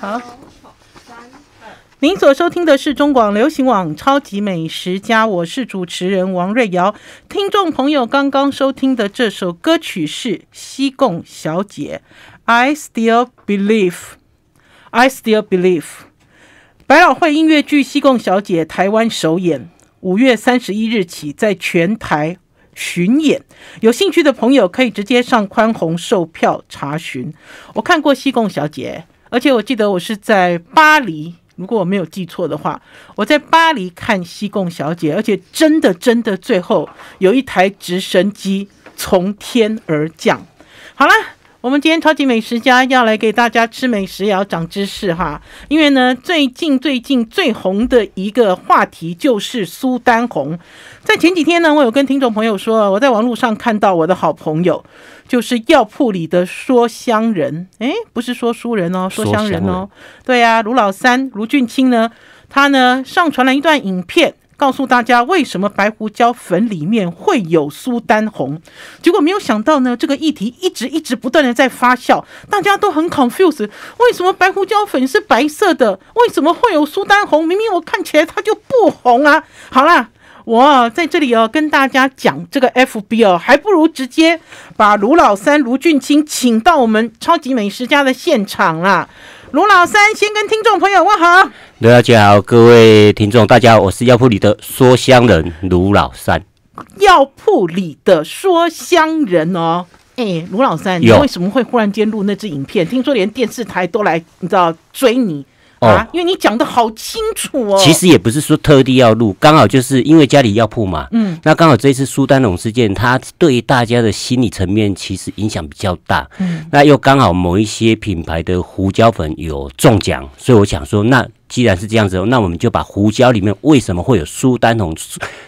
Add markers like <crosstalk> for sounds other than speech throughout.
好，您所收听的是中广流行网《超级美食家》，我是主持人王瑞瑶。听众朋友刚刚收听的这首歌曲是《西贡小姐》，I still believe，I still believe。百老汇音乐剧《西贡小姐》台湾首演，五月三十一日起在全台巡演，有兴趣的朋友可以直接上宽宏售票查询。我看过《西贡小姐》。而且我记得我是在巴黎，如果我没有记错的话，我在巴黎看《西贡小姐》，而且真的真的，最后有一台直升机从天而降。好了。我们今天超级美食家要来给大家吃美食，也要长知识哈。因为呢，最近最近最红的一个话题就是苏丹红。在前几天呢，我有跟听众朋友说，我在网络上看到我的好朋友，就是药铺里的说香人，诶，不是说书人哦，说香人哦。对呀，卢老三、卢俊卿呢，他呢上传了一段影片。告诉大家为什么白胡椒粉里面会有苏丹红？结果没有想到呢，这个议题一直一直不断的在发酵，大家都很 c o n f u s e 为什么白胡椒粉是白色的？为什么会有苏丹红？明明我看起来它就不红啊！好啦，我在这里哦，跟大家讲这个 F B 哦，还不如直接把卢老三、卢俊卿请到我们超级美食家的现场啦。卢老三先跟听众朋友问好，大家好，各位听众，大家好，我是药铺里的说香人卢老三，药铺里的说香人哦，哎，卢老三，你为什么会忽然间录那支影片？听说连电视台都来，你知道追你。啊，因为你讲的好清楚哦。其实也不是说特地要录，刚好就是因为家里要铺嘛。嗯，那刚好这次苏丹龙事件，它对大家的心理层面其实影响比较大。嗯，那又刚好某一些品牌的胡椒粉有中奖，所以我想说，那既然是这样子，那我们就把胡椒里面为什么会有苏丹红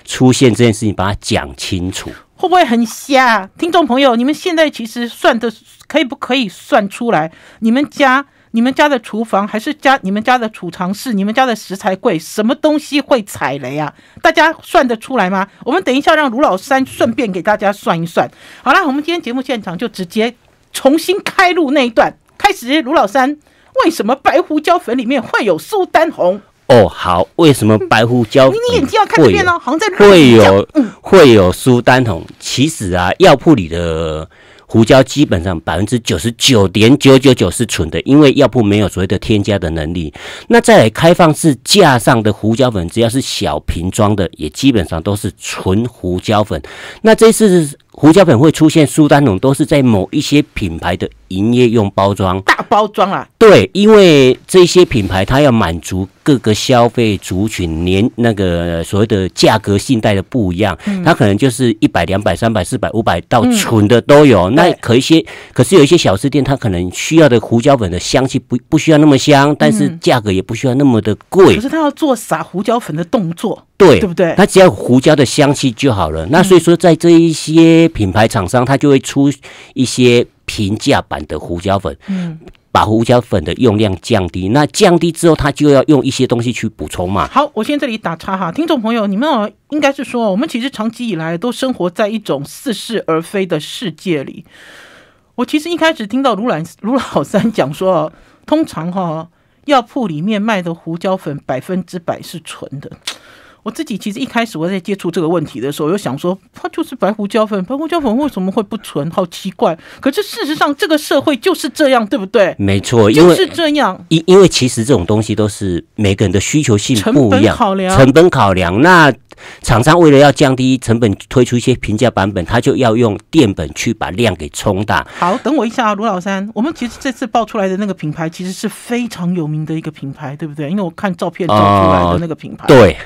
出现这件事情，把它讲清楚。会不会很瞎？听众朋友？你们现在其实算的，可以不可以算出来？你们家？你们家的厨房还是家？你们家的储藏室？你们家的食材柜？什么东西会踩雷呀？大家算得出来吗？我们等一下让卢老三顺便给大家算一算。好啦，我们今天节目现场就直接重新开录那一段开始。卢老三，为什么白胡椒粉里面会有苏丹红？哦，好，为什么白胡椒？你你眼睛要看这边哦，好像在会有会有苏丹红。其实啊，药铺里的。胡椒基本上百分之九十九点九九九是纯的，因为药铺没有所谓的添加的能力。那在开放式架上的胡椒粉，只要是小瓶装的，也基本上都是纯胡椒粉。那这次。胡椒粉会出现苏丹龙，都是在某一些品牌的营业用包装大包装啊。对，因为这些品牌它要满足各个消费族群，连那个所谓的价格信贷的不一样，它可能就是一百、两百、三百、四百、五百到纯的都有。那可一些，可是有一些小吃店，它可能需要的胡椒粉的香气不不需要那么香，但是价格也不需要那么的贵。可是它要做撒胡椒粉的动作。对，对不对？它只要胡椒的香气就好了。那所以说，在这一些品牌厂商，它就会出一些平价版的胡椒粉，嗯，把胡椒粉的用量降低。那降低之后，它就要用一些东西去补充嘛。好，我先这里打岔哈，听众朋友，你们哦，应该是说，我们其实长期以来都生活在一种似是而非的世界里。我其实一开始听到卢兰、<laughs> 卢老三讲说，通常哈，药铺里面卖的胡椒粉百分之百是纯的。我自己其实一开始我在接触这个问题的时候，有想说它就是白胡椒粉，白胡椒粉为什么会不纯，好奇怪。可是事实上，这个社会就是这样，对不对？没错，就是这样。因因为其实这种东西都是每个人的需求性不一样，成本考量。成本考量，那厂商为了要降低成本，推出一些平价版本，他就要用电粉去把量给冲大。好，等我一下啊，卢老三。我们其实这次爆出来的那个品牌，其实是非常有名的一个品牌，对不对？因为我看照片照出来的那个品牌，对。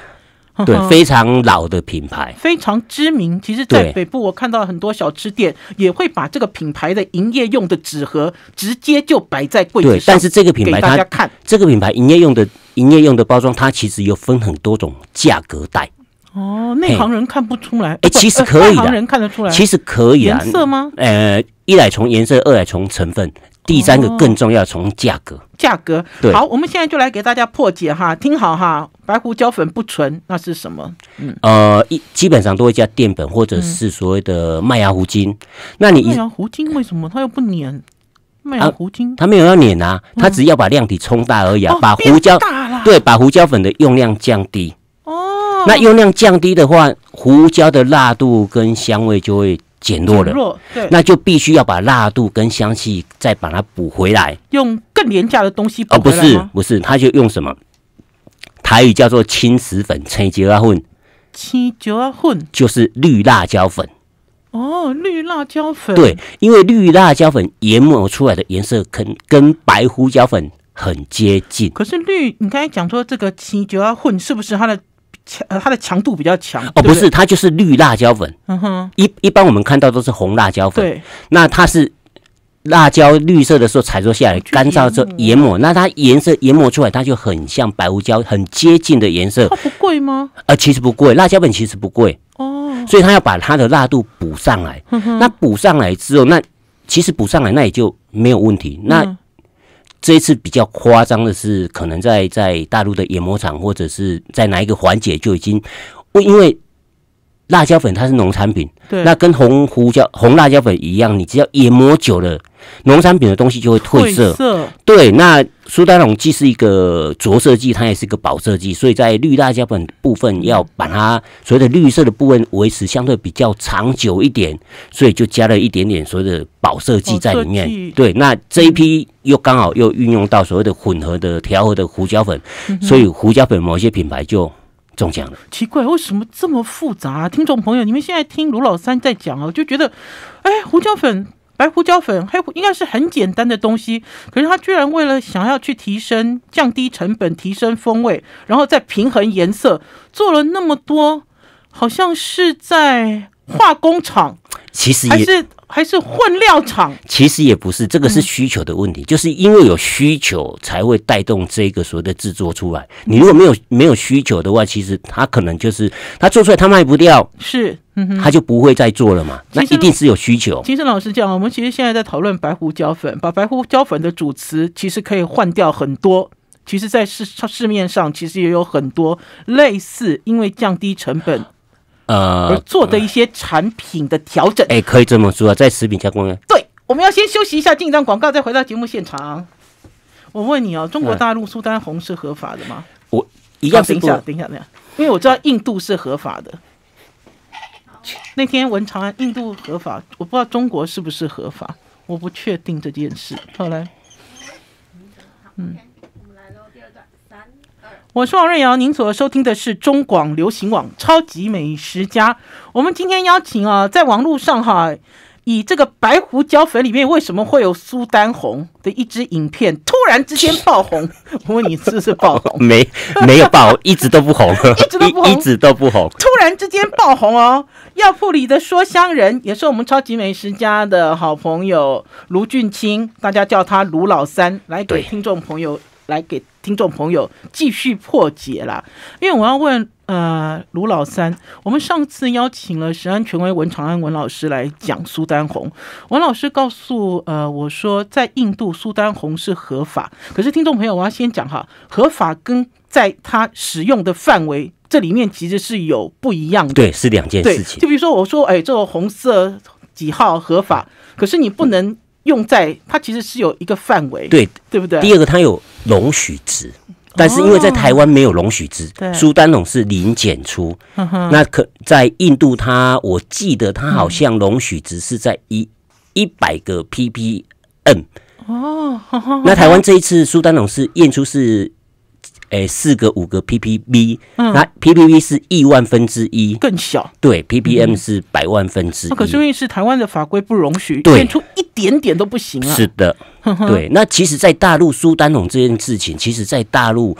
对，<laughs> 非常老的品牌，非常知名。其实，在北部，我看到很多小吃店也会把这个品牌的营业用的纸盒直接就摆在柜上。对，但是这个品牌它看这个品牌营业用的营业用的包装，它其实有分很多种价格带。哦，内行人看不出来。哎，其实可以的，内 <laughs> 行人看得出来。其实可以啊，颜色吗？呃，一来从颜色，二来从成分。第三个更重要，从价格。价格对。好，我们现在就来给大家破解哈，听好哈，白胡椒粉不纯，那是什么？嗯，呃，一基本上都会加淀粉或者是所谓的麦芽糊精。那你麦芽糊精为什么它又不粘？麦芽糊精它没有要粘啊，它只要把量体冲大而已，啊把胡椒对，把胡椒粉的用量降低。哦。那用量降低的话，胡椒的辣度跟香味就会。减弱了，那就必须要把辣度跟香气再把它补回来，用更廉价的东西补回来不是，不是，他就用什么？台语叫做青石粉，青椒混，青椒混就是绿辣椒粉。哦，绿辣椒粉，对，因为绿辣椒粉研磨出来的颜色，肯跟白胡椒粉很接近。可是绿，你刚才讲说这个青椒混是不是它的？强，它的强度比较强哦，不是，它就是绿辣椒粉。嗯哼，一一般我们看到都是红辣椒粉。对，那它是辣椒绿色的时候采收下来，干燥之后研磨，那它颜色研磨出来，它就很像白胡椒，很接近的颜色。它不贵吗？啊，其实不贵，辣椒粉其实不贵哦，所以它要把它的辣度补上来。那补上来之后，那其实补上来那也就没有问题。那这一次比较夸张的是，可能在在大陆的研磨厂，或者是在哪一个环节就已经，因为辣椒粉它是农产品，那跟红胡椒红辣椒粉一样，你只要研磨久了，农产品的东西就会褪色。对，那。苏丹龙既是一个着色剂，它也是一个保色剂，所以在绿辣椒粉部分要把它所谓的绿色的部分维持相对比较长久一点，所以就加了一点点所谓的保色剂在里面。对，那这一批又刚好又运用到所谓的混合的调和的胡椒粉，所以胡椒粉某些品牌就中奖了。奇怪，为什么这么复杂？听众朋友，你们现在听卢老三在讲哦，就觉得，哎，胡椒粉。白胡椒粉、黑胡应该是很简单的东西，可是他居然为了想要去提升、降低成本、提升风味，然后再平衡颜色，做了那么多，好像是在化工厂，其实还是还是混料厂。其实也不是，这个是需求的问题，就是因为有需求才会带动这个所谓的制作出来。你如果没有没有需求的话，其实它可能就是它做出来它卖不掉。是。嗯，他就不会再做了嘛？那一定是有需求。其实老师讲，我们其实现在在讨论白胡椒粉，把白胡椒粉的主词其实可以换掉很多。其实，在市市面上，其实也有很多类似，因为降低成本，呃，而做的一些产品的调整。哎，可以这么说啊，在食品加工业。对，我们要先休息一下，进一张广告，再回到节目现场。我问你哦，中国大陆苏丹红是合法的吗？我一样等一下，等一下，等一下，因为我知道印度是合法的。那天文长安，印度合法，我不知道中国是不是合法，我不确定这件事。后来，嗯，我们来到第二段。三二，我是王瑞瑶，您所收听的是中广流行网超级美食家。我们今天邀请啊，在网络上哈。以这个白胡椒粉里面为什么会有苏丹红的一支影片突然之间爆红？<laughs> 我问你是不是爆红 <laughs> 没？没有爆，<laughs> 一直都不红，一直都不红，一直都不红。突然之间爆红哦！药铺里的说香人也是我们超级美食家的好朋友卢俊卿，大家叫他卢老三，来给听众朋友。来给听众朋友继续破解啦。因为我要问呃卢老三，我们上次邀请了十安全威文长安文老师来讲苏丹红，文老师告诉呃我说，在印度苏丹红是合法，可是听众朋友我要先讲哈，合法跟在它使用的范围这里面其实是有不一样的，对，是两件事情。就比如说我说哎这个红色几号合法，可是你不能。用在它其实是有一个范围，对对不对？第二个它有容许值，但是因为在台湾没有容许值，苏丹龙是零检出。那可在印度，它我记得它好像容许值是在一一百个 ppm 哦。那台湾这一次苏丹龙是验出是。哎，四个五个 ppb，那 ppb 是亿万分之一，更小。对，ppm 是百万分之一。可是问题是，台湾的法规不容许，变出一点点都不行啊。是的，对。那其实，在大陆苏丹红这件事情，其实在大陆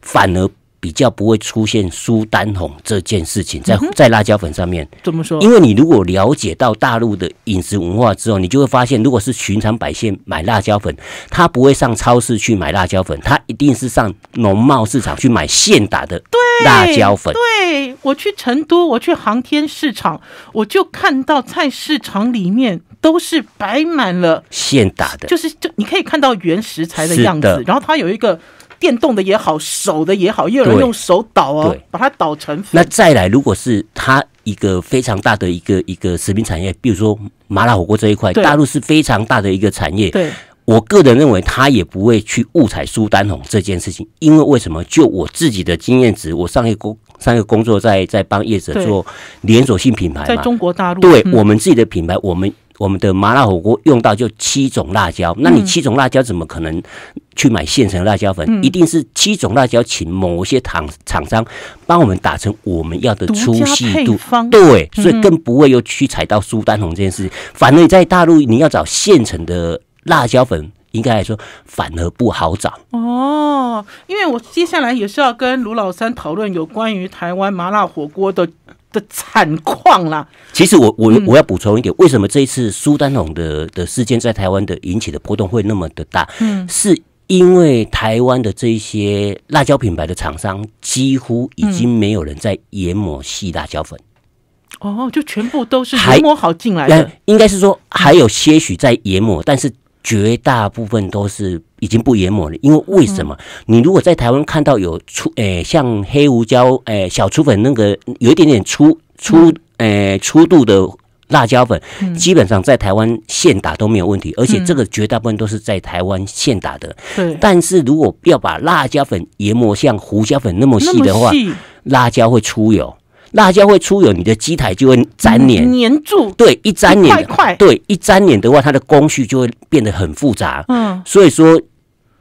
反而。比较不会出现苏丹红这件事情，在在辣椒粉上面怎么说？因为你如果了解到大陆的饮食文化之后，你就会发现，如果是寻常百姓买辣椒粉，他不会上超市去买辣椒粉，他一定是上农贸市场去买现打的辣椒粉。对我去成都，我去航天市场，我就看到菜市场里面都是摆满了现打的，就是就你可以看到原食材的样子，然后它有一个。电动的也好，手的也好，也有人用手倒哦，把它倒成。那再来，如果是它一个非常大的一个一个食品产业，比如说麻辣火锅这一块，大陆是非常大的一个产业。对我个人认为，它也不会去误踩苏丹红这件事情，因为为什么？就我自己的经验值，我上一工，上一个工作在在帮业者做连锁性品牌嘛，在中国大陆，对我们自己的品牌，我们。我们的麻辣火锅用到就七种辣椒，那你七种辣椒怎么可能去买现成辣椒粉？一定是七种辣椒，请某些厂厂商帮我们打成我们要的粗细度。对，所以更不会有去踩到苏丹红这件事情。反而在大陆，你要找现成的辣椒粉，应该来说反而不好找。哦，因为我接下来也是要跟卢老三讨论有关于台湾麻辣火锅的。的惨况啦！其实我我我要补充一点，为什么这一次苏丹红的的事件在台湾的引起的波动会那么的大？嗯，是因为台湾的这些辣椒品牌的厂商几乎已经没有人在研磨细辣椒粉，哦，就全部都是研磨好进来的，应该是说还有些许在研磨，但是绝大部分都是。已经不研磨了，因为为什么？你如果在台湾看到有粗，诶，像黑胡椒，诶，小粗粉那个有一点点粗粗，诶，粗度的辣椒粉，基本上在台湾现打都没有问题，而且这个绝大部分都是在台湾现打的。但是如果要把辣椒粉研磨像胡椒粉那么细的话，辣椒会出油。辣椒会出油，你的机台就会粘黏，粘住。对，一粘黏，快快。对，一粘黏的话，它的工序就会变得很复杂。嗯，所以说，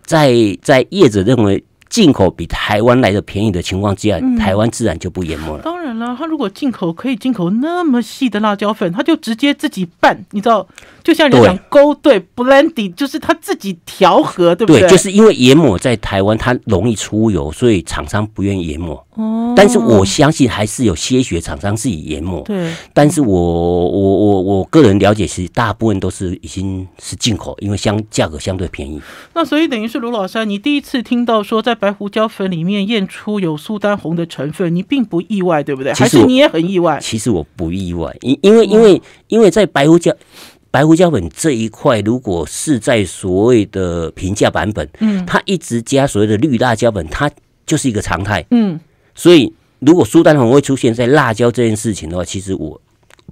在在业者认为进口比台湾来的便宜的情况下，台湾自然就不研磨了。当然了，他如果进口可以进口那么细的辣椒粉，他就直接自己拌，你知道，就像人讲勾兑 （blending），就是他自己调和，对不对？对，就是因为研磨在台湾它容易出油，所以厂商不愿意研磨。哦，但是我相信还是有些许厂商自己研磨。对，但是我我我我个人了解，其实大部分都是已经是进口，因为相价格相对便宜。那所以等于是卢老师，你第一次听到说在白胡椒粉里面验出有苏丹红的成分，你并不意外，对不对？其实你也很意外。其实我不意外，因因为因为因为在白胡椒白胡椒粉这一块，如果是在所谓的平价版本，嗯，它一直加所谓的绿辣椒粉，它就是一个常态，嗯。所以，如果苏丹红会出现在辣椒这件事情的话，其实我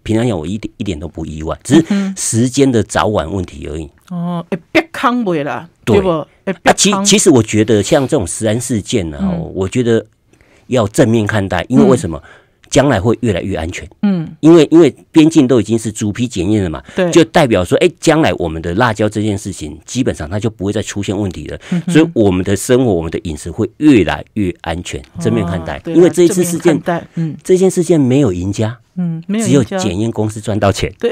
平常讲我一点一点都不意外，只是时间的早晚问题而已。哦，会憋坑会啦，对不？啊，其其实我觉得像这种食安事件呢，我觉得要正面看待，因为为什么？将来会越来越安全，嗯，因为因为边境都已经是逐批检验了嘛，对，就代表说，哎，将来我们的辣椒这件事情，基本上它就不会再出现问题了，所以我们的生活、我们的饮食会越来越安全。正面看待，因为这次事件，嗯，这件事件没有赢家，嗯，没有只有检验公司赚到钱，对。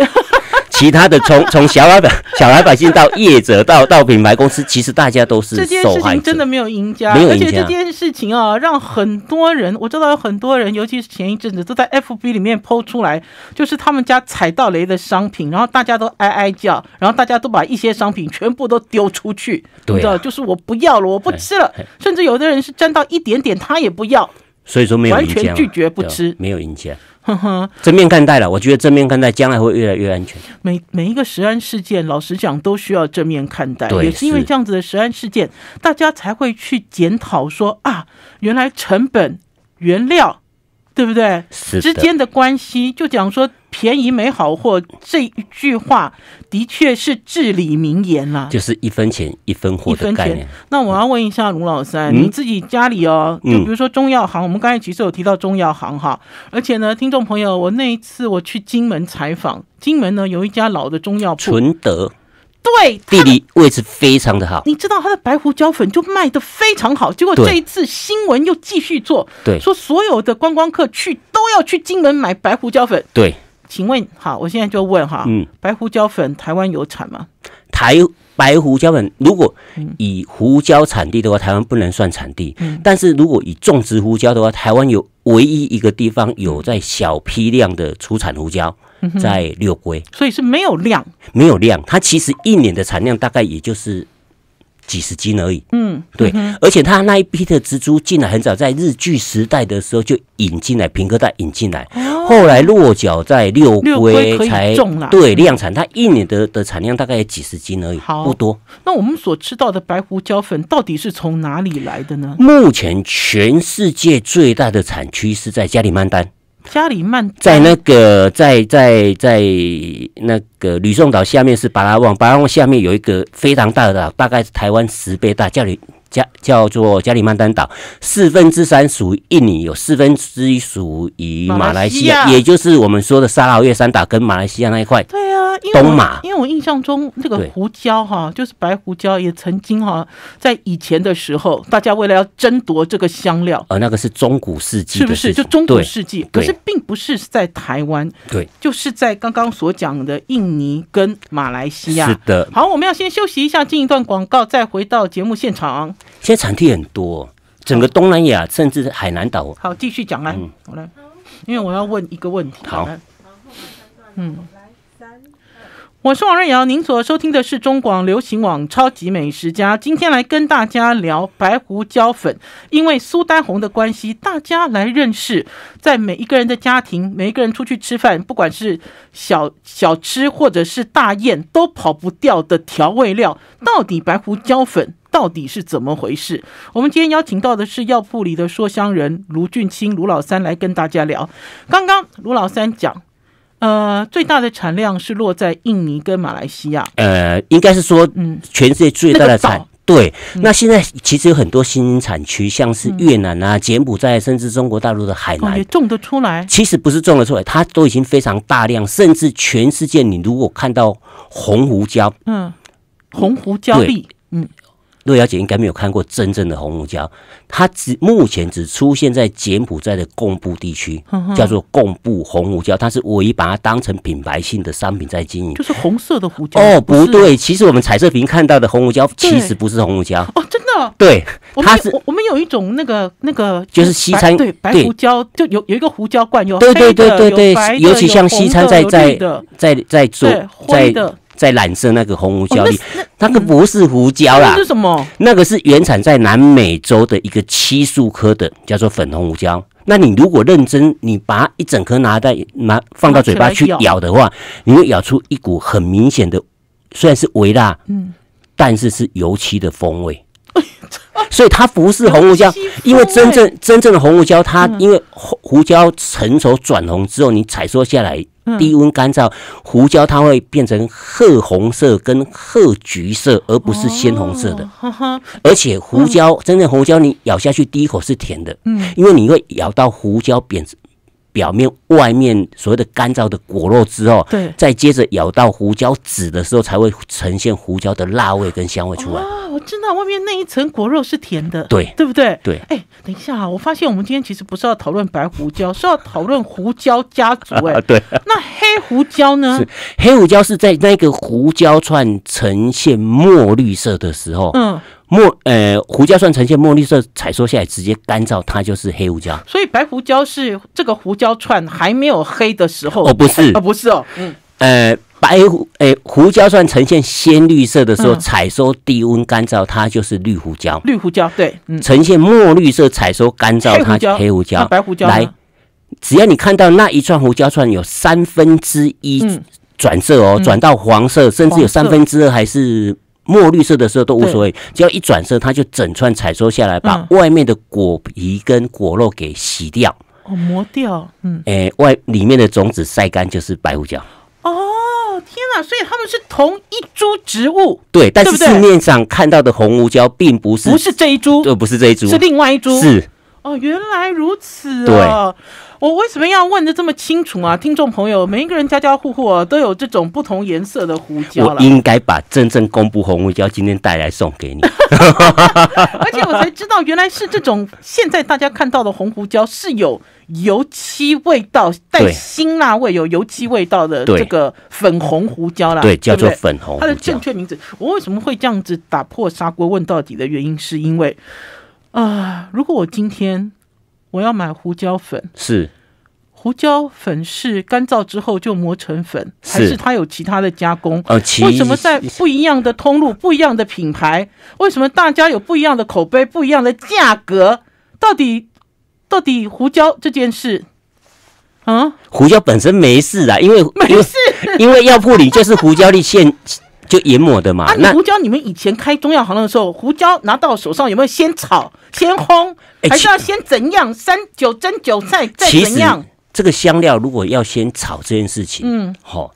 其他的从 <laughs> 从小老百姓、小老百姓到业者，到到品牌公司，其实大家都是受害者。这件事情真的没有赢家，没有赢家。而且这件事情啊，让很多人，我知道有很多人，尤其是前一阵子，都在 FB 里面 PO 出来，就是他们家踩到雷的商品，然后大家都哀哀叫，然后大家都把一些商品全部都丢出去，对，就是我不要了，我不吃了。甚至有的人是沾到一点点，他也不要。所以说没有完全拒绝不吃，没有赢家。呵 <laughs> 呵正面看待了，我觉得正面看待将来会越来越安全。每每一个食安事件，老实讲都需要正面看待，也是因为这样子的食安事件，大家才会去检讨说啊，原来成本原料。对不对？之间的关系，就讲说便宜没好货这一句话，的确是至理名言啦。就是一分钱一分货的概念。那我要问一下卢老三，你自己家里哦，就比如说中药行，我们刚才其实有提到中药行哈。而且呢，听众朋友，我那一次我去金门采访，金门呢有一家老的中药铺，纯德。对，地理位置非常的好。你知道它的白胡椒粉就卖的非常好，结果这一次新闻又继续做，对，说所有的观光客去都要去金门买白胡椒粉。对，请问，好，我现在就问哈，嗯，白胡椒粉台湾有产吗？台白胡椒粉如果以胡椒产地的话，台湾不能算产地，嗯、但是如果以种植胡椒的话，台湾有唯一一个地方有在小批量的出产胡椒。在六龟，所以是没有量，没有量。它其实一年的产量大概也就是几十斤而已。嗯，对。而且它那一批的蜘蛛进来很早，在日据时代的时候就引进来平哥带引进来，后来落脚在六龟，六龟对，量产，它一年的的产量大概几十斤而已，不多。那我们所吃到的白胡椒粉到底是从哪里来的呢？目前全世界最大的产区是在加里曼丹。加里曼在那个在在在那个吕宋岛下面是巴拉望，巴拉望下面有一个非常大的岛，大概是台湾十倍大，叫里加，叫做加里曼丹岛。四分之三属于印尼，有四分之一属于马来西亚，也就是我们说的沙劳越、三岛跟马来西亚那一块。对。因为，因为我印象中那个胡椒哈，就是白胡椒，也曾经哈，在以前的时候，大家为了要争夺这个香料，呃，那个是中古世纪，是不是？就中古世纪，可是并不是在台湾，对，就是在刚刚所讲的印尼跟马来西亚，是的。好，我们要先休息一下，进一段广告，再回到节目现场。现在产地很多，整个东南亚，甚至海南岛。好，继续讲啊，我来，因为我要问一个问题。好，嗯。我是王瑞瑶，您所收听的是中广流行网《超级美食家》。今天来跟大家聊白胡椒粉，因为苏丹红的关系，大家来认识，在每一个人的家庭，每一个人出去吃饭，不管是小小吃或者是大宴，都跑不掉的调味料，到底白胡椒粉到底是怎么回事？我们今天邀请到的是药铺里的说香人卢俊清、卢老三来跟大家聊。刚刚卢老三讲。呃，最大的产量是落在印尼跟马来西亚。呃，应该是说，嗯，全世界最大的产。对，那现在其实有很多新产区，像是越南啊、柬埔寨，甚至中国大陆的海南也种得出来。其实不是种得出来，它都已经非常大量，甚至全世界。你如果看到红胡椒，嗯，红胡椒粒，嗯。乐小姐应该没有看过真正的红胡椒，它只目前只出现在柬埔寨的贡布地区，叫做贡布红胡椒。它是唯一把它当成品牌性的商品在经营，就是红色的胡椒哦，不对，其实我们彩色屏看到的红胡椒其实不是红胡椒哦，真的对，它是。我们有一种那个那个就是西餐对白胡椒，就有有一个胡椒罐有对对对对对，尤其像西餐在在在在做在在染色那个红胡椒粒，那个不是胡椒啦，那是什么？那个是原产在南美洲的一个漆树科的，叫做粉红胡椒。那你如果认真，你把一整颗拿在拿放到嘴巴去咬的话，你会咬出一股很明显的，虽然是微辣，嗯，但是是油漆的风味。所以它不是红胡椒，因为真正真正的红胡椒，它因为胡椒成熟转红之后，你采收下来，低温干燥，胡椒它会变成褐红色跟褐橘色，而不是鲜红色的。而且胡椒，真正胡椒，你咬下去第一口是甜的，因为你会咬到胡椒扁表面外面所谓的干燥的果肉之后，对，再接着咬到胡椒籽的时候，才会呈现胡椒的辣味跟香味出来。哦，我知道外面那一层果肉是甜的，对，对不对？对，哎，等一下啊，我发现我们今天其实不是要讨论白胡椒，是要讨论胡椒家族。哎，<laughs> 对，那黑胡椒呢？黑胡椒是在那个胡椒串呈现墨绿色的时候，嗯。墨呃胡椒串呈现墨绿色采收下来直接干燥它就是黑胡椒，所以白胡椒是这个胡椒串还没有黑的时候哦不是哦，不是哦嗯呃白胡诶胡椒串呈现鲜绿色的时候采收低温干燥它就是绿胡椒绿胡椒对呈现墨绿色采收干燥它黑黑胡椒白胡椒来只要你看到那一串胡椒串有三分之一转色哦转到黄色甚至有三分之二还是。墨绿色的时候都无所谓，只要一转色，它就整串采收下来，把外面的果皮跟果肉给洗掉，哦，磨掉，嗯，哎，外里面的种子晒干就是白胡椒。哦，天哪！所以他们是同一株植物？对，但是市面上看到的红胡椒并不是，不是这一株，这不是这一株，是另外一株，是。哦，原来如此哦。对，我为什么要问的这么清楚啊？听众朋友，每一个人家家户户都有这种不同颜色的胡椒我应该把真正公布红胡椒今天带来送给你。<laughs> 而且我才知道，原来是这种现在大家看到的红胡椒是有油漆味道、带辛辣味、有油漆味道的这个粉红胡椒啦。对，叫做粉红。它的正确名字。我为什么会这样子打破砂锅问到底的原因，是因为。啊！如果我今天我要买胡椒粉，是胡椒粉是干燥之后就磨成粉，还是它有其他的加工？为什么在不一样的通路、不一样的品牌，为什么大家有不一样的口碑、不一样的价格？到底到底胡椒这件事啊？胡椒本身没事啊，因为没事，因为药铺里就是胡椒的现。就研磨的嘛。那胡椒，你们以前开中药行的时候，胡椒拿到手上有没有先炒、先烘，还是要先怎样？三九蒸韭菜再怎样？这个香料如果要先炒这件事情，嗯，好，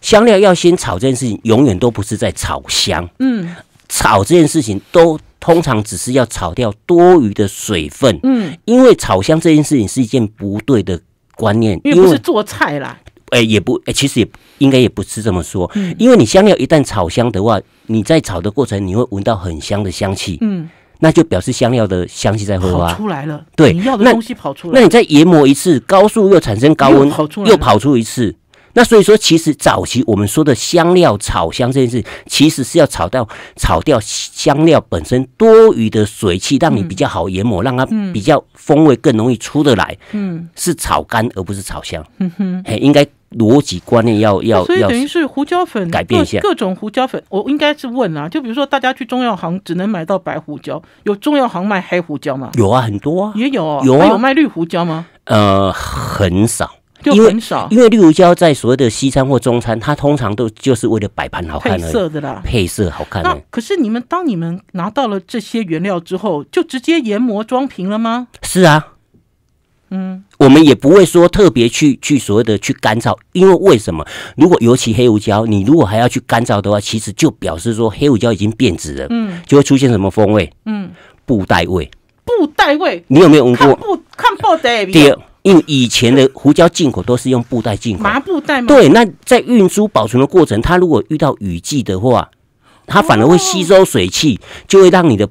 香料要先炒这件事情，永远都不是在炒香。嗯，炒这件事情都通常只是要炒掉多余的水分。嗯，因为炒香这件事情是一件不对的观念，因为不是做菜啦。哎，也不，哎，其实也应该也不是这么说。嗯，因为你香料一旦炒香的话，你在炒的过程，你会闻到很香的香气。嗯，那就表示香料的香气在挥发出来了。对，你要的东西跑出来，那你再研磨一次，高速又产生高温，又跑出一次。那所以说，其实早期我们说的香料炒香这件事，其实是要炒掉、炒掉香料本身多余的水汽，让你比较好研磨，让它比较风味更容易出得来。嗯，是炒干而不是炒香。嗯哼，应该逻辑观念要要。所以等于是胡椒粉改变一下，各种胡椒粉，我应该是问啊，就比如说大家去中药行只能买到白胡椒，有中药行卖黑胡椒吗？有啊，很多啊，也有。有啊，有卖绿胡椒吗？呃，很少。因为很少，因为绿胡椒在所谓的西餐或中餐，它通常都就是为了摆盘好看了，配色的啦，配色好看。那可是你们当你们拿到了这些原料之后，就直接研磨装瓶了吗？是啊，嗯，我们也不会说特别去去所谓的去干燥，因为为什么？如果尤其黑胡椒，你如果还要去干燥的话，其实就表示说黑胡椒已经变质了，嗯，就会出现什么风味？嗯，布袋味，布袋味，你有没有闻过？布看布袋。因为以前的胡椒进口都是用布袋进口，麻布袋吗？对，那在运输保存的过程，它如果遇到雨季的话，它反而会吸收水汽，就会让你的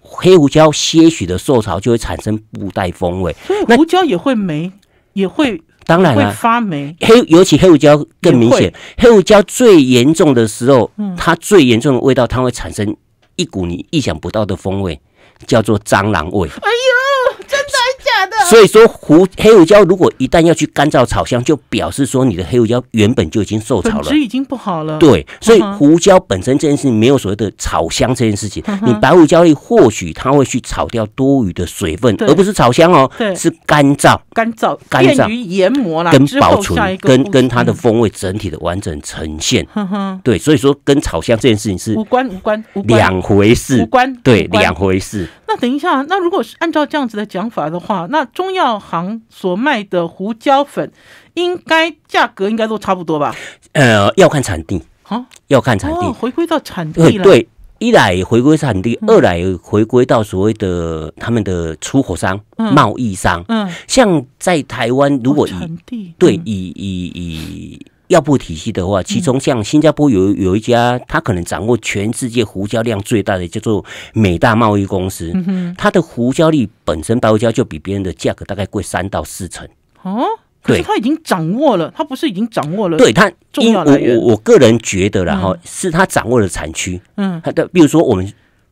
黑胡椒些许的受潮，就会产生布袋风味。所以胡椒也会霉，也会当然了，发霉。黑尤其黑胡椒更明显，黑胡椒最严重的时候，它最严重的味道，它会产生一股你意想不到的风味，叫做蟑螂味。哎呦，真的还是假的？所以说胡黑胡椒如果一旦要去干燥炒香，就表示说你的黑胡椒原本就已经受潮了，其实已经不好了。对，所以胡椒本身这件事情没有所谓的炒香这件事情。你白胡椒粒或许它会去炒掉多余的水分，而不是炒香哦，是干燥，干燥，燥于研磨啦，跟保存，跟跟它的风味整体的完整呈现。哼对，所以说跟炒香这件事情是无关无关无关两回事，无关对两回事。那等一下，那如果是按照这样子的讲法的话，那中药行所卖的胡椒粉，应该价格应该都差不多吧？呃，要看产地。好，要看产地。回归到产地对，一来回归产地，二来回归到所谓的他们的出口商、贸易商。嗯，像在台湾，如果产地，对，以以以。药部体系的话，其中像新加坡有有一家，他可能掌握全世界胡椒量最大的叫做美大贸易公司，它的胡椒粒本身白胡椒就比别人的价格大概贵三到四成。哦，对，他已经掌握了，他不是已经掌握了？对他，因为我我个人觉得啦哈，是他掌握了产区，嗯，他的，比如说我们。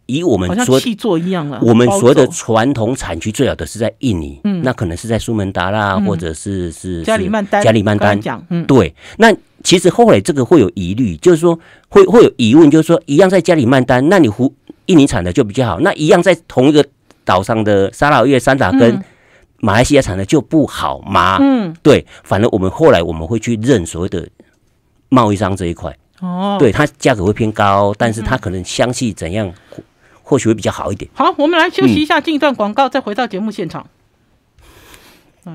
以我们说，我们所谓的传统产区最好的是在印尼，那可能是在苏门答腊，或者是是加里曼丹。加里曼丹，嗯，对。那其实后来这个会有疑虑，就是说会会有疑问，就是说一样在加里曼丹，那你胡印尼产的就比较好，那一样在同一个岛上的沙劳越、山打根、马来西亚产的就不好吗？嗯，对。反正我们后来我们会去认所谓的贸易商这一块，哦，对，它价格会偏高，但是它可能香气怎样。或许会比较好一点。好，我们来休息一下，进一段广告，再回到节目现场。<laughs>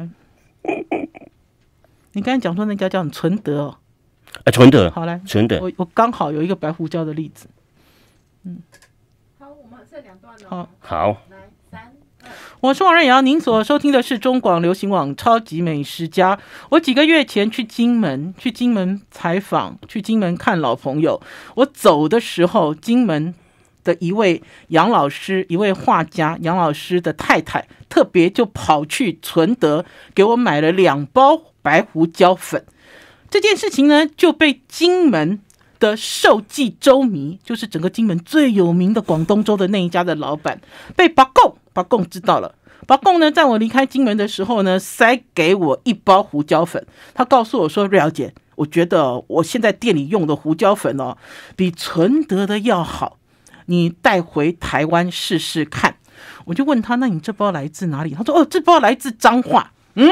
你刚才讲说那家叫纯德哦。哎，纯德。好来，纯德。我我刚好有一个白胡椒的例子。嗯，好，我们这两段。好好。我是王仁瑶。您所收听的是中广流行网《超级美食家》。我几个月前去金门，去金门采访，去金门看老朋友。我走的时候，金门。的一位杨老师，一位画家杨老师的太太，特别就跑去存德给我买了两包白胡椒粉。这件事情呢，就被金门的寿记粥迷，就是整个金门最有名的广东粥的那一家的老板，被八贡八贡知道了。八贡呢，在我离开金门的时候呢，塞给我一包胡椒粉，他告诉我说：“瑞瑶姐，我觉得我现在店里用的胡椒粉哦，比存德的要好。”你带回台湾试试看，我就问他，那你这包来自哪里？他说：“哦，这包来自彰化，嗯，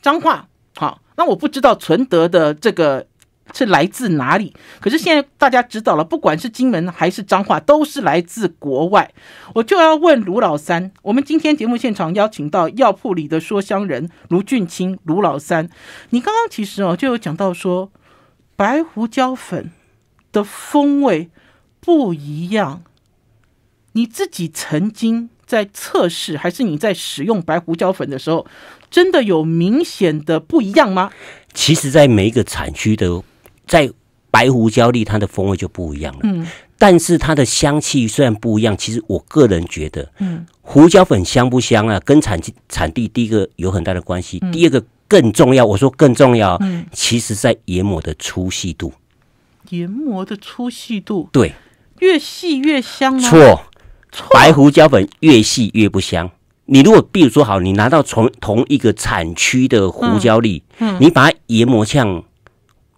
彰化。好，那我不知道存德的这个是来自哪里。可是现在大家知道了，不管是金门还是彰化，都是来自国外。我就要问卢老三，我们今天节目现场邀请到药铺里的说香人卢俊清，卢老三，你刚刚其实哦就有讲到说白胡椒粉的风味。”不一样，你自己曾经在测试，还是你在使用白胡椒粉的时候，真的有明显的不一样吗？其实，在每一个产区的，在白胡椒粒，它的风味就不一样了。嗯，但是它的香气虽然不一样，其实我个人觉得，嗯，胡椒粉香不香啊？跟产产地第一个有很大的关系，第二个更重要。我说更重要，嗯，其实在研磨的粗细度，研磨的粗细度，对。越细越香吗？错，白胡椒粉越细越不香。你如果，比如说，好，你拿到从同一个产区的胡椒粒，嗯，你把它研磨像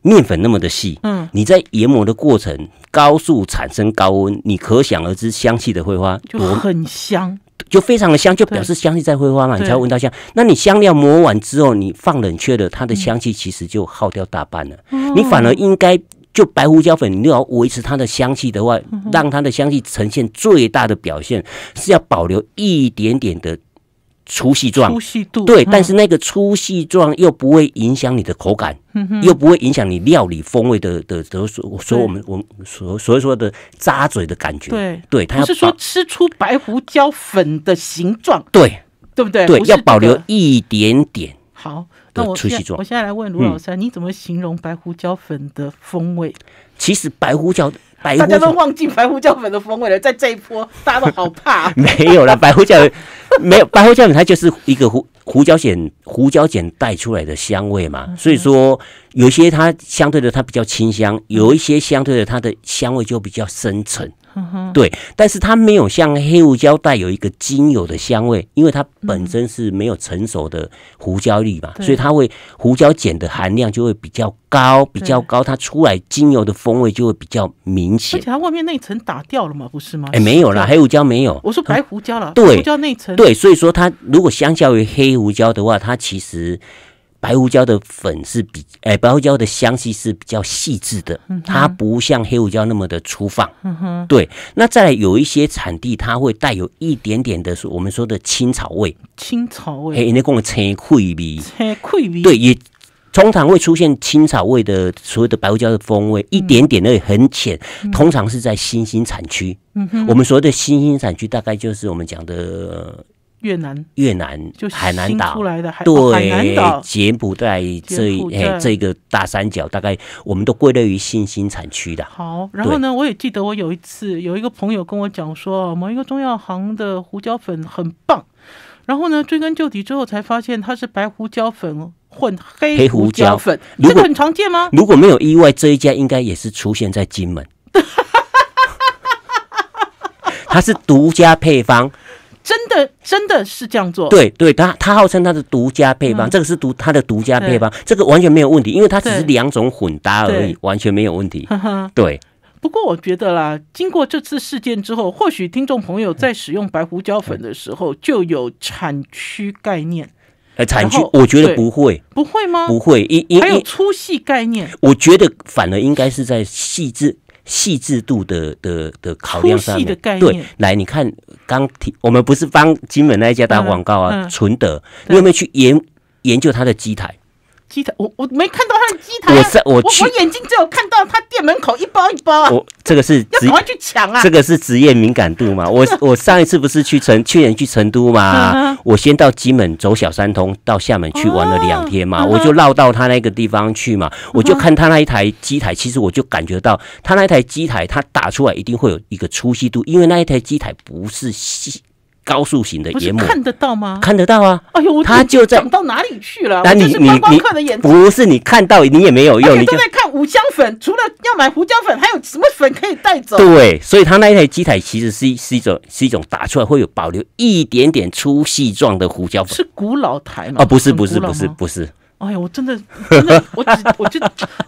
面粉那么的细，嗯，你在研磨的过程高速产生高温，你可想而知香气的挥发就很香，就非常的香，就表示香气在挥发嘛。你才闻到香，那你香料磨完之后，你放冷却的，它的香气其实就耗掉大半了，你反而应该。就白胡椒粉，你要维持它的香气的话，让它的香气呈现最大的表现，是要保留一点点的粗细状。粗细度对，但是那个粗细状又不会影响你的口感，又不会影响你料理风味的的，所所以，我们我们所所以说的扎嘴的感觉。对对，它是说吃出白胡椒粉的形状，对对不对？对，要保留一点点。好。那我做。我现在来问卢老三，你怎么形容白胡椒粉的风味？其实白胡椒，大家都忘记白胡椒粉的风味了，在这一波，大家都好怕。<laughs> 没有了，白胡椒没有白胡椒粉，它就是一个胡胡椒碱、胡椒碱带出来的香味嘛。所以说，有些它相对的它比较清香，有一些相对的它的香味就比较深沉。对，但是它没有像黑胡椒带有一个精油的香味，因为它本身是没有成熟的胡椒粒嘛，所以它会胡椒碱的含量就会比较高，比较高，它出来精油的风味就会比较明显。而且它外面那层打掉了嘛，不是吗？哎，没有啦，黑胡椒没有，我说白胡椒了，对，胡椒那层，对，所以说它如果相较于黑胡椒的话，它其实。白胡椒的粉是比，哎，白胡椒的香气是比较细致的，它不像黑胡椒那么的粗放。对，那再有一些产地，它会带有一点点的，我们说的青草味。青草味，人家讲青葵味。青葵味。对，也通常会出现青草味的，所谓的白胡椒的风味，一点点，的很浅，通常是在新兴产区。嗯哼，我们所谓的新兴产区，大概就是我们讲的。越南、越南、海南岛，对，柬埔寨这、这个大三角，大概我们都归类于新兴产区的。好，然后呢，我也记得我有一次有一个朋友跟我讲说，某一个中药行的胡椒粉很棒，然后呢追根究底之后才发现它是白胡椒粉混黑胡椒粉，这个很常见吗？如果没有意外，这一家应该也是出现在金门，<laughs> 它是独家配方。真的真的是这样做？对对，他他号称他的独家配方，这个是独他的独家配方，这个完全没有问题，因为它只是两种混搭而已，完全没有问题。对。不过我觉得啦，经过这次事件之后，或许听众朋友在使用白胡椒粉的时候，就有产区概念。呃，产区，我觉得不会，不会吗？不会，因因还有粗细概念，我觉得反而应该是在细致。细致度的的的考量上面，对，来你看，刚提我们不是帮金门那一家打广告啊，纯德，你有没有去研研究他的机台？机台，我我没看到他的机台。我在我我眼睛只有看到他店门口一包一包。我这个是要赶快去抢啊！这个是职业敏感度嘛？我 <laughs> 我上一次不是去成去年去成都嘛？我先到金门走小三通到厦门去玩了两天嘛？我就绕到他那个地方去嘛？我就看他那一台机台，其实我就感觉到他那台机台，他打出来一定会有一个粗细度，因为那一台机台不是细。高速型的研磨，看得到吗？看得到啊！哎呦，它就长到哪里去了？那是你你块的眼不是你看到，你也没有用。你都在看五香粉，除了要买胡椒粉，还有什么粉可以带走？对，所以它那一台机台其实是一是一种，是一种打出来会有保留一点点粗细状的胡椒粉。是古老台吗？啊，不是，不是，不是，不是。哎呀，我真的，真的，我只，我就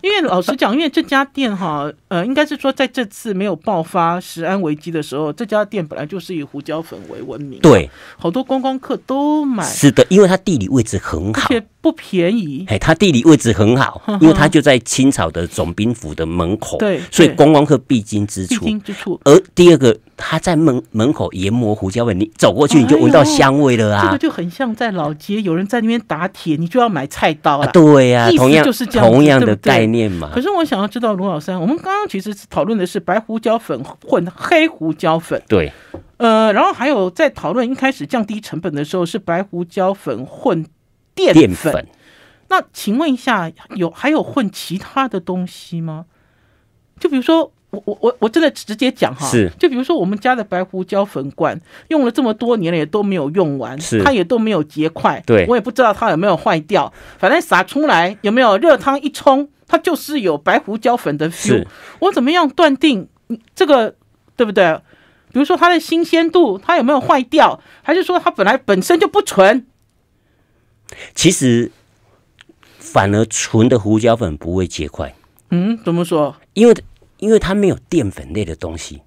因为老实讲，因为这家店哈，呃，应该是说在这次没有爆发食安危机的时候，这家店本来就是以胡椒粉为闻名。对，好多观光客都买。是的，因为它地理位置很好，而且不便宜。哎，它地理位置很好，<laughs> 因为它就在清朝的总兵府的门口。对，所以观光客必经之处。必经之处。而第二个。他在门门口研磨胡椒粉，你走过去你就闻到香味了啊！这个就很像在老街有人在那边打铁，你就要买菜刀啊。对呀，同样就是这样，同样的概念嘛。可是我想要知道罗老三，我们刚刚其实讨论的是白胡椒粉混黑胡椒粉，对，呃，然后还有在讨论一开始降低成本的时候是白胡椒粉混淀粉，那请问一下，有还有混其他的东西吗？就比如说。我我我我真的直接讲哈，是，就比如说我们家的白胡椒粉罐用了这么多年了，也都没有用完，是，它也都没有结块。对，我也不知道它有没有坏掉。反正撒出来有没有热汤一冲，它就是有白胡椒粉的 feel。我怎么样断定这个对不对？比如说它的新鲜度，它有没有坏掉，还是说它本来本身就不纯？其实反而纯的胡椒粉不会结块。嗯，怎么说？因为。因为它没有淀粉类的东西，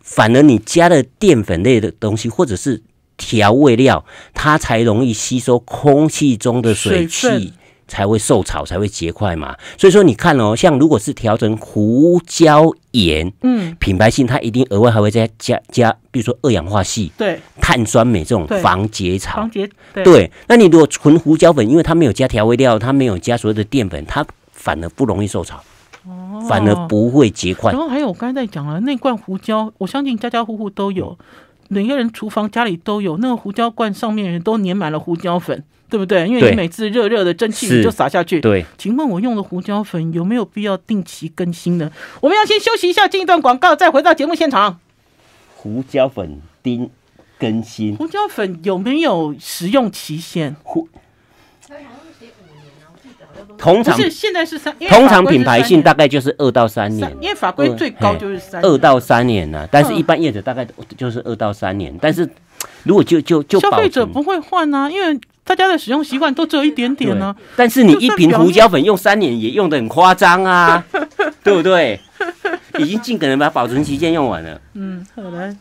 反而你加了淀粉类的东西或者是调味料，它才容易吸收空气中的水汽，才会受潮，才会结块嘛。所以说你看哦，像如果是调成胡椒盐，嗯，品牌性它一定额外还会再加加，比如说二氧化锡，对，碳酸镁这种防结潮，防结对。那你如果纯胡椒粉，因为它没有加调味料，它没有加所有的淀粉，它反而不容易受潮。反而不会结块。然后还有，我刚才在讲了，那罐胡椒，我相信家家户户都有，每个人厨房家里都有。那个胡椒罐上面人都粘满了胡椒粉，对不对？因为你每次热热的蒸汽你就撒下去。对，请问我用的胡椒粉有没有必要定期更新呢？我们要先休息一下，进一段广告，再回到节目现场。胡椒粉丁更新，胡椒粉有没有使用期限？胡。是现在是三，通常品牌性大概就是二到三年，因为法规最高就是三。二到三年呢，但是一般业者大概就是二到三年，但是如果就就就消费者不会换啊，因为大家的使用习惯都只有一点点啊。但是你一瓶胡椒粉用三年也用的很夸张啊，<laughs> 对不对？已经尽可能把保存期限用完了。嗯，好的。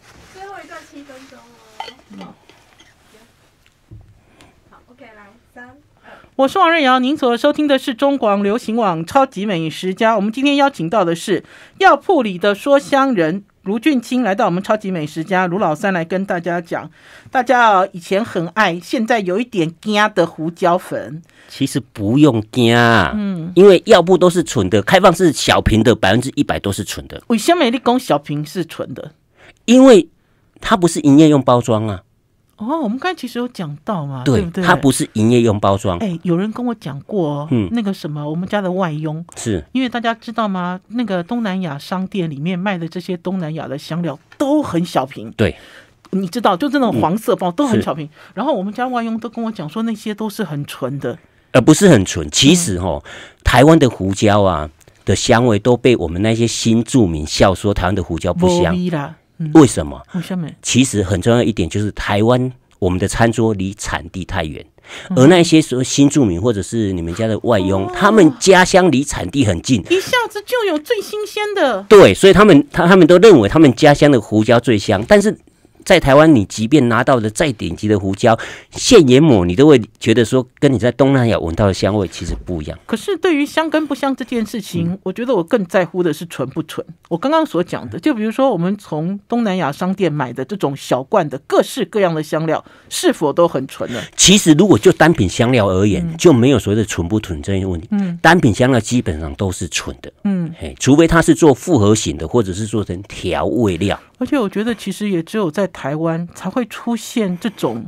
我是王瑞瑶，您所收听的是中广流行网《超级美食家》。我们今天邀请到的是药铺里的说香人卢俊清，来到我们《超级美食家》，卢老三来跟大家讲，大家以前很爱，现在有一点惊的胡椒粉，其实不用惊嗯，因为药铺都是纯的，开放式小瓶的百分之一百都是纯的。为什么你讲小瓶是纯的？因为它不是营业用包装啊。哦，我们刚才其实有讲到嘛，对不对？它不是营业用包装。哎，有人跟我讲过，嗯，那个什么，我们家的外佣，是因为大家知道吗？那个东南亚商店里面卖的这些东南亚的香料都很小瓶。对，你知道，就这种黄色包都很小瓶。然后我们家外佣都跟我讲说，那些都是很纯的，呃，不是很纯。其实哈，台湾的胡椒啊的香味都被我们那些新著名笑说，台湾的胡椒不香。为什么？其实很重要一点就是，台湾我们的餐桌离产地太远，而那些说新住民或者是你们家的外佣，他们家乡离产地很近，一下子就有最新鲜的。对，所以他们他他们都认为他们家乡的胡椒最香，但是。在台湾，你即便拿到的再顶级的胡椒现研磨，你都会觉得说，跟你在东南亚闻到的香味其实不一样。可是，对于香跟不香这件事情，我觉得我更在乎的是纯不纯。我刚刚所讲的，就比如说我们从东南亚商店买的这种小罐的各式各样的香料，是否都很纯呢？其实，如果就单品香料而言，就没有所谓的纯不纯这些问题。单品香料基本上都是纯的。嗯，嘿，除非它是做复合型的，或者是做成调味料。而且我觉得，其实也只有在台湾才会出现这种，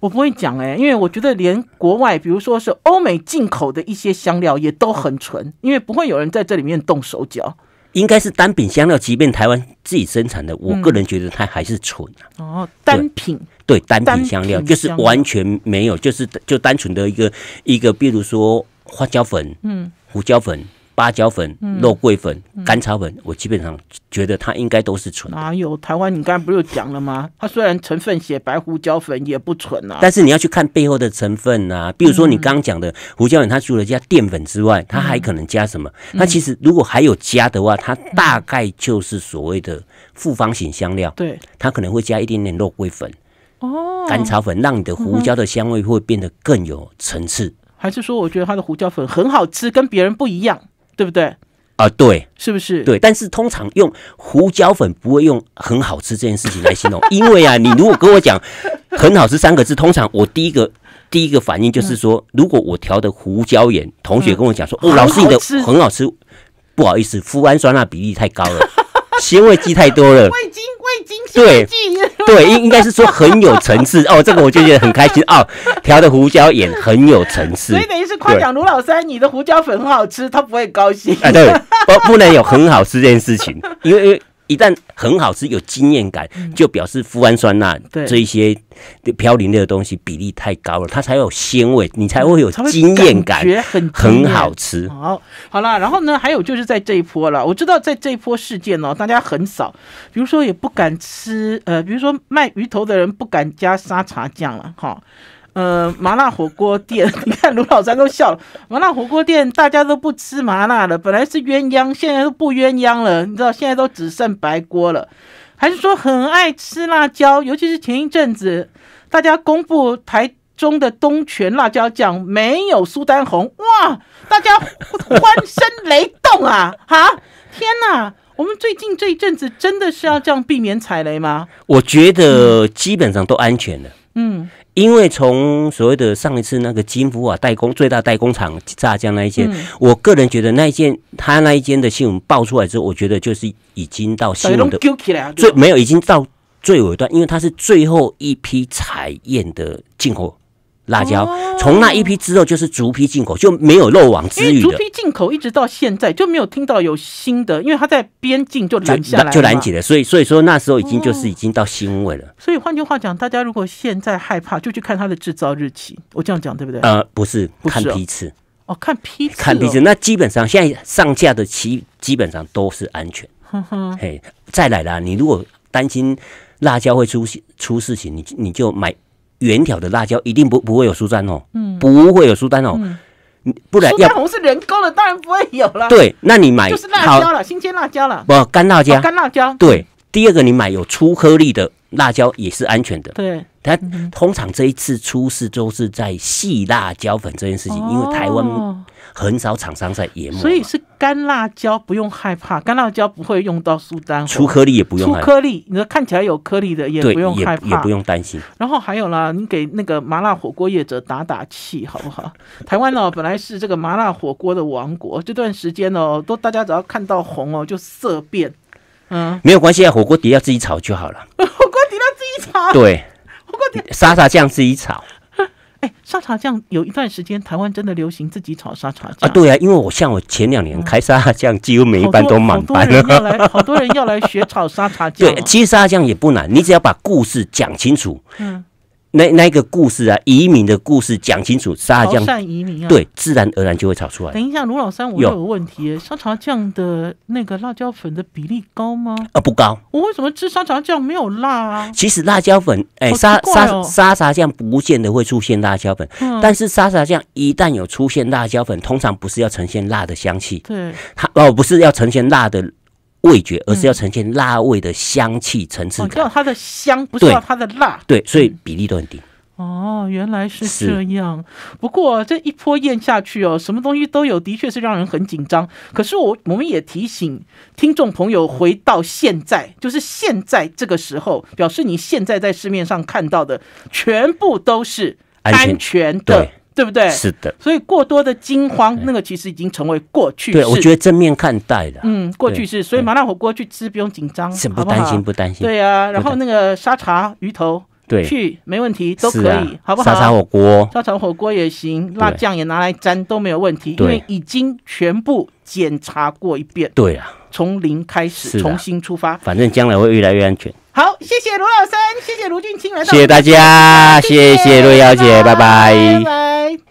我不会讲哎，因为我觉得连国外，比如说是欧美进口的一些香料也都很纯，因为不会有人在这里面动手脚。应该是单品香料，即便台湾自己生产的，我个人觉得它还是纯啊。哦，单品，对，单品香料就是完全没有，就是就单纯的一个一个，比如说花椒粉，嗯，胡椒粉。花椒粉、肉桂粉、甘草粉，我基本上觉得它应该都是纯的。哪有台湾？你刚刚不是讲了吗？它虽然成分写白胡椒粉，也不纯啊。但是你要去看背后的成分啊，比如说你刚刚讲的胡椒粉，它除了加淀粉之外，它还可能加什么？那其实如果还有加的话，它大概就是所谓的复方型香料。对，它可能会加一点点肉桂粉、哦，甘草粉，让你的胡椒的香味会变得更有层次。还是说，我觉得它的胡椒粉很好吃，跟别人不一样？对不对？啊，对，是不是？对，但是通常用胡椒粉不会用“很好吃”这件事情来形容，<laughs> 因为啊，你如果跟我讲“很好吃”三个字，通常我第一个第一个反应就是说，如果我调的胡椒盐，同学跟我讲说：“哦，老师你的很好吃。”不好意思，富氨酸钠比例太高了。咸味剂太多了，味精、味精、对、对，应应该是说很有层次 <laughs> 哦。这个我就觉得很开心哦，调的胡椒盐很有层次，所以等于是夸奖卢老三，你的胡椒粉很好吃，他不会高兴。哎，对，不不能有很好吃这件事情，因为因为。一旦很好吃，有经验感，就表示富氨酸钠、这一些嘌呤类的东西比例太高了，它才有鲜味，你才会有经验感，很很好吃。好，好了，然后呢，还有就是在这一波了，我知道在这一波事件哦，大家很少，比如说也不敢吃，呃，比如说卖鱼头的人不敢加沙茶酱了，哈。呃，麻辣火锅店，<laughs> 你看卢老三都笑了。麻辣火锅店，大家都不吃麻辣的，本来是鸳鸯，现在都不鸳鸯了。你知道现在都只剩白锅了，还是说很爱吃辣椒？尤其是前一阵子，大家公布台中的东泉辣椒酱没有苏丹红，哇，大家欢声雷动啊！<laughs> 哈，天哪，我们最近这一阵子真的是要这样避免踩雷吗？我觉得基本上都安全的。嗯。因为从所谓的上一次那个金福瓦代工最大代工厂炸酱那一件，我个人觉得那一件，他那一件的新闻爆出来之后，我觉得就是已经到新闻的最没有已经到最尾段，因为他是最后一批彩燕的进货。辣椒从那一批之后就是逐批进口，就没有漏网之鱼。逐批进口一直到现在就没有听到有新的，因为它在边境就拦就拦截了，所以所以说那时候已经就是已经到新闻了。所以换句话讲，大家如果现在害怕，就去看它的制造日期。我这样讲对不对？呃，不是看批次哦，看批次，看批次。那基本上现在上架的其基本上都是安全。哼哼，嘿，再来啦！你如果担心辣椒会出出事情，你你就买。圆条的辣椒一定不不会有苏丹哦，不会有苏丹哦，不然苏丹红是人工的，当然不会有了。对，那你买就是辣椒了，新鲜辣椒了，不干辣椒，干辣椒。对，第二个你买有粗颗粒的辣椒也是安全的。对，它通常这一次出事都是在细辣椒粉这件事情，因为台湾很少厂商在研磨，所以是。干辣椒不用害怕，干辣椒不会用到苏丹红，粗颗粒也不用。粗颗粒，你说看起来有颗粒的也不用害怕。也不用担心。然后还有啦，你给那个麻辣火锅业者打打气好不好？<laughs> 台湾哦，本来是这个麻辣火锅的王国，这段时间哦，都大家只要看到红哦就色变。嗯，没有关系啊，火锅底料自己炒就好了。<laughs> 火锅底料自己炒。对。火锅底。沙沙酱自己炒。哎，沙茶酱有一段时间台湾真的流行自己炒沙茶酱啊！对啊，因为我像我前两年开沙茶酱，几乎每一班都满班了。好多人要来，好多人要来学炒沙茶酱。<laughs> 对，其实沙茶酱也不难，你只要把故事讲清楚。嗯。那那个故事啊，移民的故事讲清楚，沙茶酱移民啊，对，自然而然就会炒出来。等一下，卢老三，我又有问题。沙茶酱的那个辣椒粉的比例高吗？啊，不高。我为什么吃沙茶酱没有辣啊？其实辣椒粉，哎，沙沙沙茶酱不见得会出现辣椒粉，但是沙茶酱一旦有出现辣椒粉，通常不是要呈现辣的香气，对它哦，不是要呈现辣的。味觉，而是要呈现辣味的香气层次感，道它的香，不是叫它的辣。对，所以比例都很低。哦，原来是这样。不过这一泼咽下去哦，什么东西都有，的确是让人很紧张。可是我我们也提醒听众朋友，回到现在，就是现在这个时候，表示你现在在市面上看到的全部都是安全的。对不对？是的，所以过多的惊慌，那个其实已经成为过去式。对，我觉得正面看待的，嗯，过去式。所以麻辣火锅去吃不用紧张，好不好？担心不担心？对啊，然后那个沙茶鱼头，对，去没问题，都可以，好不好？沙茶火锅，沙茶火锅也行，辣酱也拿来沾都没有问题，因为已经全部检查过一遍。对啊，从零开始，重新出发，反正将来会越来越安全。好，谢谢卢老师，谢谢卢俊卿来到，谢谢大家，谢谢陆瑶姐，拜拜，拜拜。